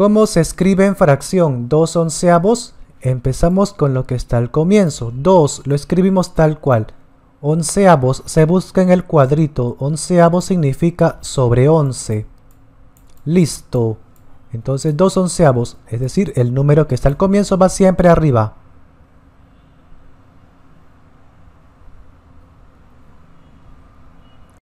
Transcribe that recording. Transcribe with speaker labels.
Speaker 1: ¿Cómo se escribe en fracción 2 onceavos? Empezamos con lo que está al comienzo. 2 lo escribimos tal cual. Onceavos se busca en el cuadrito. Onceavos significa sobre 11. Listo. Entonces 2 onceavos, es decir, el número que está al comienzo va siempre arriba.